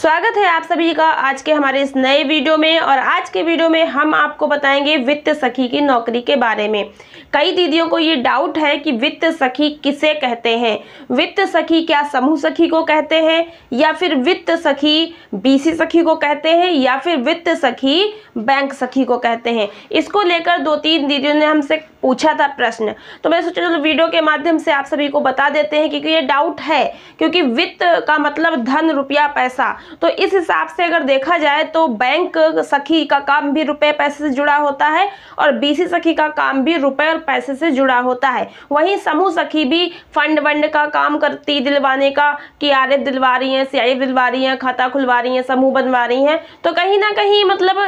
स्वागत है आप सभी का आज के हमारे इस नए वीडियो में और आज के वीडियो में हम आपको बताएंगे वित्त सखी की नौकरी के बारे में कई दीदियों को ये डाउट है कि वित्त सखी किसे कहते हैं वित्त सखी क्या समूह सखी को कहते हैं या फिर वित्त सखी बीसी सखी को कहते हैं या फिर वित्त सखी बैंक सखी को कहते हैं इसको लेकर दो तीन दीदियों ने हमसे पूछा था प्रश्न तो मैं सोचा चलो वीडियो के माध्यम से आप सभी को बता देते हैं क्योंकि ये डाउट है क्योंकि वित्त का मतलब धन रुपया पैसा तो इस हिसाब से अगर देखा जाए तो बैंक सखी का काम भी रुपये पैसे से जुड़ा होता है और बीसी सखी का काम भी रुपये और पैसे से जुड़ा होता है वहीं समूह सखी भी फंड वंड का काम करती दिलवाने का कि आर दिलवा रही हैं सी दिलवा रही हैं खाता खुलवा रही हैं समूह बनवा रही हैं तो कहीं ना कहीं मतलब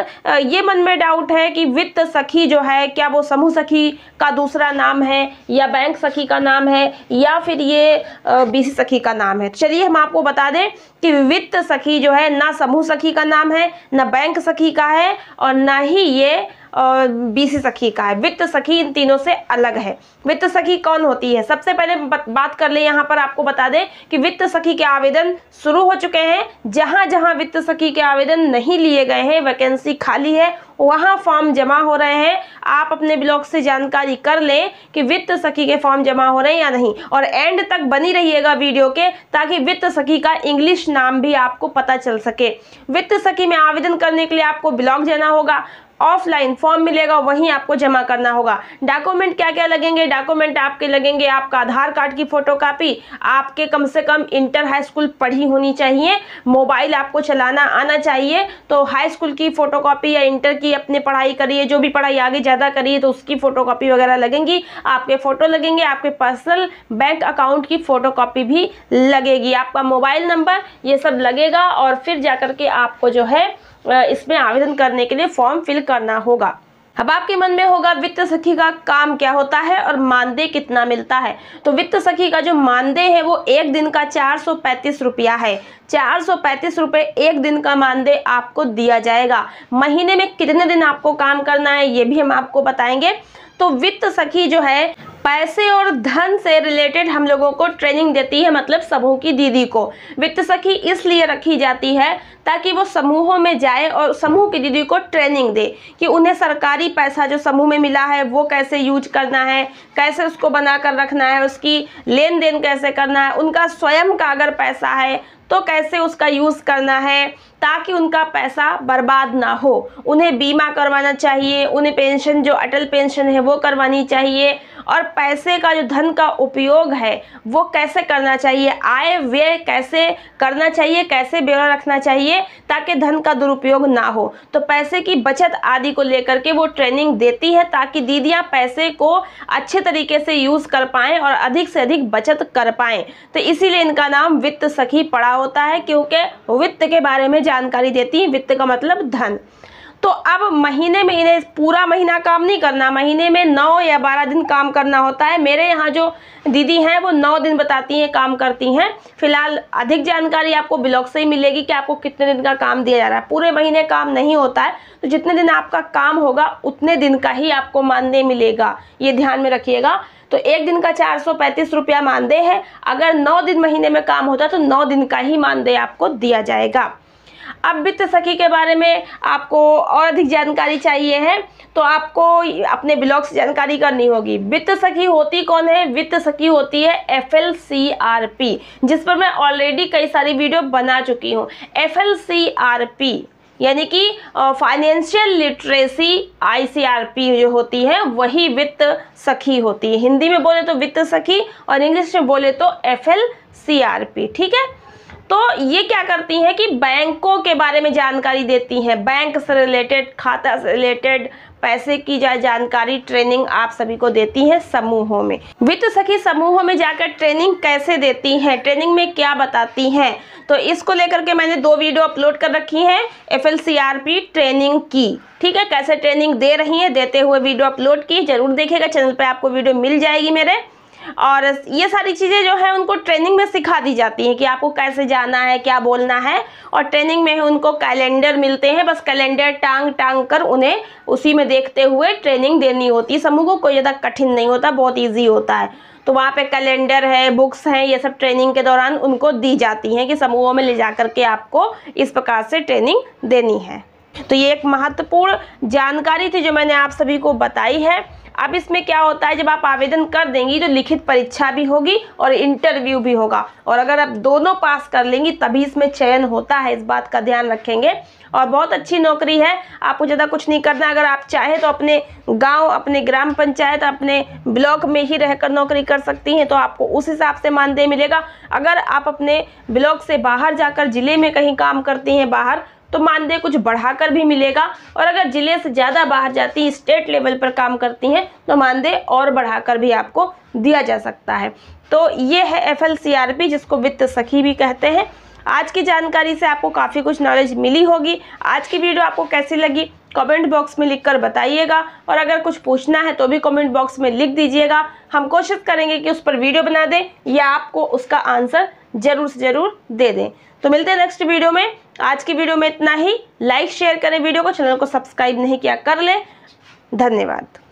ये मन में डाउट है कि वित्त सखी जो है क्या वो समूह सखी का दूसरा नाम है या बैंक सखी का नाम है या फिर ये बीसी सखी का नाम है तो चलिए हम आपको बता दें कि वित्त सखी जो है ना समूह सखी का नाम है ना बैंक सखी का है और ना ही ये बीसी सखी का है वित्त सखी इन तीनों से अलग है वित्त सखी कौन होती है सबसे पहले बात कर ले यहाँ पर आपको बता दें कि वित्त सखी के आवेदन शुरू हो चुके हैं जहां जहां वित्त सखी के आवेदन नहीं लिए गए हैं वैकेंसी खाली है वहां फॉर्म जमा हो रहे हैं आप अपने ब्लॉग से जानकारी कर लें कि वित्त सखी के फॉर्म जमा हो रहे हैं या नहीं और एंड तक बनी रहिएगा वीडियो के ताकि वित्त सखी का इंग्लिश नाम भी आपको पता चल सके वित्त सखी में आवेदन करने के लिए आपको ब्लॉग जाना होगा ऑफलाइन फॉर्म मिलेगा वहीं आपको जमा करना होगा डॉक्यूमेंट क्या क्या लगेंगे डॉक्यूमेंट आपके लगेंगे आपका आधार कार्ड की फोटोकॉपी आपके कम से कम इंटर हाई स्कूल पढ़ी होनी चाहिए मोबाइल आपको चलाना आना चाहिए तो हाई स्कूल की फोटोकॉपी या इंटर की अपने पढ़ाई करिए जो भी पढ़ाई आगे ज़्यादा करिए तो उसकी फ़ोटोकॉपी वगैरह लगेंगी आपके फ़ोटो लगेंगे आपके पर्सनल बैंक अकाउंट की फ़ोटो भी लगेगी आपका मोबाइल नंबर ये सब लगेगा और फिर जा के आपको जो है इसमें आवेदन करने के लिए फॉर्म फिल करना होगा अब आपके मन में होगा वित्त सखी का काम क्या होता है और मानदेय कितना मिलता है तो वित्त सखी का जो मानदेय है वो एक दिन का चार सौ पैंतीस रुपया है चार सौ पैंतीस रुपये एक दिन का मानदेय आपको दिया जाएगा महीने में कितने दिन आपको काम करना है ये भी हम आपको बताएंगे तो वित्त सखी जो है पैसे और धन से रिलेटेड हम लोगों को ट्रेनिंग देती है मतलब समूह की दीदी को वित्त सखी इसलिए रखी जाती है ताकि वो समूहों में जाए और समूह की दीदी को ट्रेनिंग दे कि उन्हें सरकारी पैसा जो समूह में मिला है वो कैसे यूज करना है कैसे उसको बना कर रखना है उसकी लेन देन कैसे करना है उनका स्वयं का अगर पैसा है तो कैसे उसका यूज़ करना है ताकि उनका पैसा बर्बाद ना हो उन्हें बीमा करवाना चाहिए उन्हें पेंशन जो अटल पेंशन है वो करवानी चाहिए और पैसे का जो धन का उपयोग है वो कैसे करना चाहिए आय व्यय कैसे करना चाहिए कैसे ब्यौरा रखना चाहिए ताकि धन का दुरुपयोग ना हो तो पैसे की बचत आदि को लेकर के वो ट्रेनिंग देती है ताकि दीदियाँ पैसे को अच्छे तरीके से यूज़ कर पाएँ और अधिक से अधिक बचत कर पाएँ तो इसीलिए इनका नाम वित्त सखी पड़ा होता है क्योंकि वित्त के बारे में जानकारी देती हैं वित्त का मतलब धन तो अब महीने में इन्हें पूरा महीना काम नहीं करना महीने में नौ या बारह दिन काम करना होता है मेरे यहाँ जो दीदी हैं वो नौ दिन बताती हैं काम करती हैं फिलहाल अधिक जानकारी आपको ब्लॉग से ही मिलेगी कि आपको कितने दिन का काम दिया जा रहा है पूरे महीने काम नहीं होता है तो जितने दिन आपका काम होगा उतने दिन का ही आपको मानदेय मिलेगा ये ध्यान में रखिएगा तो एक दिन का चार सौ पैंतीस रुपया मानदेय है अगर नौ दिन महीने में काम होता है तो नौ दिन का ही मानदेय आपको दिया जाएगा अब वित्त सखी के बारे में आपको और अधिक जानकारी चाहिए है तो आपको अपने ब्लॉग से जानकारी करनी होगी वित्त सखी होती कौन है वित्त सखी होती है F L C R P जिस पर मैं ऑलरेडी कई सारी वीडियो बना चुकी हूँ F L C R P यानी कि फाइनेंशियल लिटरेसी आईसीआरपी जो होती है वही वित्त सखी होती है हिंदी में बोले तो वित्त सखी और इंग्लिश में बोले तो F L C R P ठीक है तो ये क्या करती हैं कि बैंकों के बारे में जानकारी देती हैं बैंक से रिलेटेड खाता से रिलेटेड पैसे की जा जानकारी ट्रेनिंग आप सभी को देती हैं समूहों में वित्त सखी समूहों में जाकर ट्रेनिंग कैसे देती हैं ट्रेनिंग में क्या बताती हैं तो इसको लेकर के मैंने दो वीडियो अपलोड कर रखी हैं एफ ट्रेनिंग की ठीक है कैसे ट्रेनिंग दे रही हैं देते हुए वीडियो अपलोड की जरूर देखेगा चैनल पर आपको वीडियो मिल जाएगी मेरे और ये सारी चीज़ें जो है उनको ट्रेनिंग में सिखा दी जाती हैं कि आपको कैसे जाना है क्या बोलना है और ट्रेनिंग में उनको कैलेंडर मिलते हैं बस कैलेंडर टांग टांग कर उन्हें उसी में देखते हुए ट्रेनिंग देनी होती है समूह को कोई ज़्यादा कठिन नहीं होता बहुत ईजी होता है तो वहाँ पे कैलेंडर है बुक्स हैं ये सब ट्रेनिंग के दौरान उनको दी जाती हैं कि समूहों में ले जा करके आपको इस प्रकार से ट्रेनिंग देनी है तो ये एक महत्वपूर्ण जानकारी थी जो मैंने आप सभी को बताई है अब इसमें क्या होता है जब आप आवेदन कर देंगी तो लिखित परीक्षा भी होगी और इंटरव्यू भी होगा और अगर आप दोनों पास कर लेंगी तभी इसमें चयन होता है इस बात का ध्यान रखेंगे और बहुत अच्छी नौकरी है आपको ज़्यादा कुछ नहीं करना अगर आप चाहे तो अपने गांव अपने ग्राम पंचायत अपने ब्लॉक में ही रहकर नौकरी कर सकती हैं तो आपको उस हिसाब से मानदेय मिलेगा अगर आप अपने ब्लॉक से बाहर जाकर ज़िले में कहीं काम करती हैं बाहर तो मानदेय कुछ बढ़ाकर भी मिलेगा और अगर जिले से ज़्यादा बाहर जाती हैं स्टेट लेवल पर काम करती हैं तो मानदेय और बढ़ाकर भी आपको दिया जा सकता है तो ये है एफ जिसको वित्त सखी भी कहते हैं आज की जानकारी से आपको काफ़ी कुछ नॉलेज मिली होगी आज की वीडियो आपको कैसी लगी कमेंट बॉक्स में लिखकर बताइएगा और अगर कुछ पूछना है तो भी कमेंट बॉक्स में लिख दीजिएगा हम कोशिश करेंगे कि उस पर वीडियो बना दें या आपको उसका आंसर ज़रूर से ज़रूर दे दें तो मिलते हैं नेक्स्ट वीडियो में आज की वीडियो में इतना ही लाइक शेयर करें वीडियो को चैनल को सब्सक्राइब नहीं किया कर लें धन्यवाद